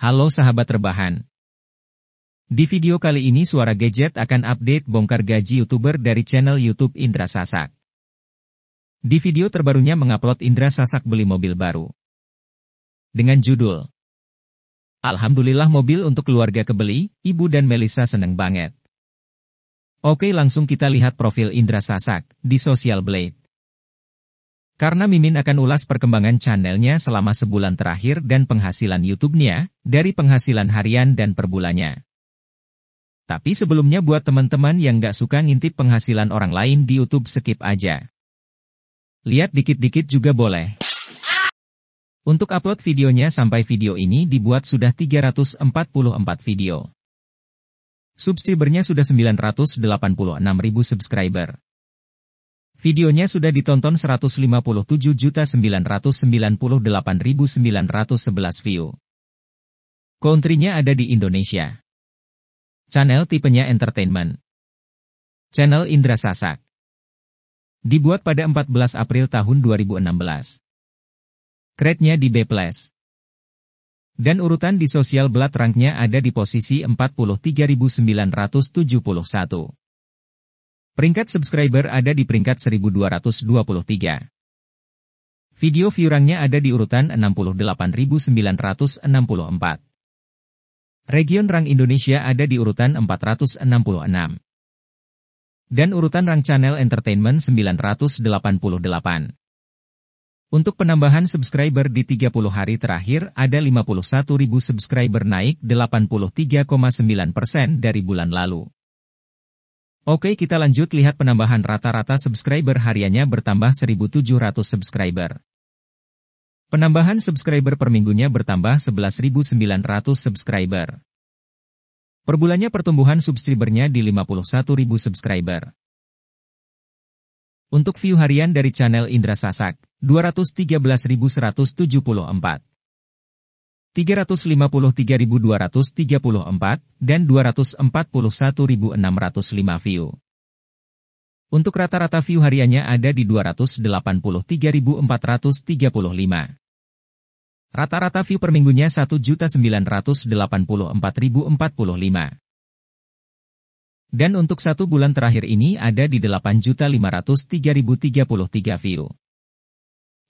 Halo sahabat rebahan. Di video kali ini Suara Gadget akan update bongkar gaji YouTuber dari channel YouTube Indra Sasak. Di video terbarunya mengupload Indra Sasak beli mobil baru. Dengan judul, Alhamdulillah mobil untuk keluarga kebeli, Ibu dan Melisa seneng banget. Oke langsung kita lihat profil Indra Sasak di Social Blade. Karena Mimin akan ulas perkembangan channelnya selama sebulan terakhir dan penghasilan YouTube-nya, dari penghasilan harian dan perbulannya. Tapi sebelumnya buat teman-teman yang gak suka ngintip penghasilan orang lain di YouTube skip aja. Lihat dikit-dikit juga boleh. Untuk upload videonya sampai video ini dibuat sudah 344 video. Subscribernya sudah 986.000 subscriber. Videonya sudah ditonton 157.998.911 view. Country nya ada di Indonesia. Channel tipenya entertainment. Channel Indra Sasak. Dibuat pada 14 April tahun 2016. Kretnya di B+. Dan urutan di sosial blood rank-nya ada di posisi 43.971. Peringkat subscriber ada di peringkat 1223. Video view ada di urutan 68964. Region Rang Indonesia ada di urutan 466. Dan urutan Rang Channel Entertainment 988. Untuk penambahan subscriber di 30 hari terakhir ada 51.000 subscriber naik 83,9% dari bulan lalu. Oke kita lanjut lihat penambahan rata-rata subscriber hariannya bertambah 1.700 subscriber. Penambahan subscriber per minggunya bertambah 11.900 subscriber. Per bulannya pertumbuhan subscribernya di 51.000 subscriber. Untuk view harian dari channel Indra Sasak, 213.174. 353.234, dan 241.605 view. Untuk rata-rata view hariannya ada di 283.435. Rata-rata view per minggunya 1.984.045. Dan untuk satu bulan terakhir ini ada di 8.503.033 view.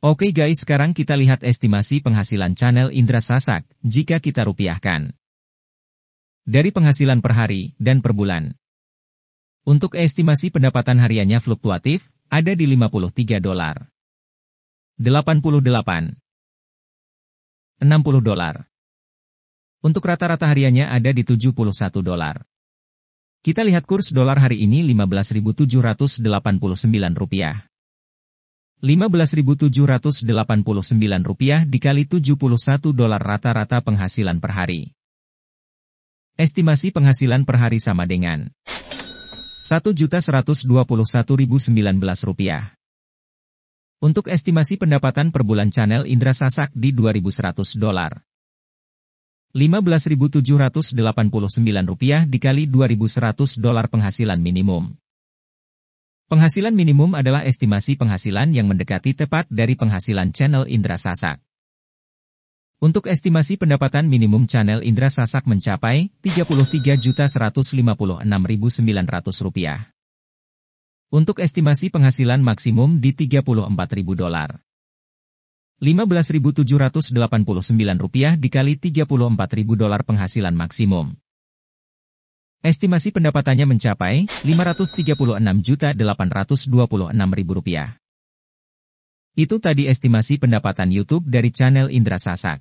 Oke guys sekarang kita lihat estimasi penghasilan channel Indra Sasak, jika kita rupiahkan. Dari penghasilan per hari dan per bulan. Untuk estimasi pendapatan hariannya fluktuatif, ada di 53 dolar. 88. 60 dolar. Untuk rata-rata hariannya ada di 71 dolar. Kita lihat kurs dolar hari ini 15.789 rupiah. 15.789 rupiah dikali 71 dolar rata-rata penghasilan per hari. Estimasi penghasilan per hari sama dengan 1.121.019 rupiah. Untuk estimasi pendapatan per bulan channel Indra Sasak di 2.100 dolar. 15.789 rupiah dikali 2.100 dolar penghasilan minimum. Penghasilan minimum adalah estimasi penghasilan yang mendekati tepat dari penghasilan channel Indra Sasak. Untuk estimasi pendapatan minimum channel Indra Sasak mencapai Rp33.156.900. Untuk estimasi penghasilan maksimum di 34.000 dolar. 15.789 rupiah dikali 34.000 dolar penghasilan maksimum. Estimasi pendapatannya mencapai Rp536.826.000. Itu tadi estimasi pendapatan YouTube dari channel Indra Sasak.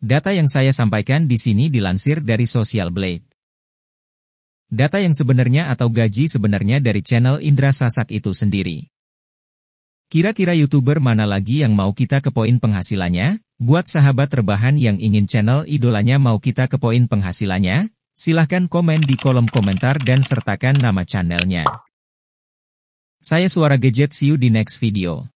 Data yang saya sampaikan di sini dilansir dari Social Blade. Data yang sebenarnya atau gaji sebenarnya dari channel Indra Sasak itu sendiri. Kira-kira YouTuber mana lagi yang mau kita ke poin penghasilannya? Buat sahabat rebahan yang ingin channel idolanya mau kita ke poin penghasilannya, Silahkan komen di kolom komentar dan sertakan nama channelnya. Saya Suara Gadget, see you di next video.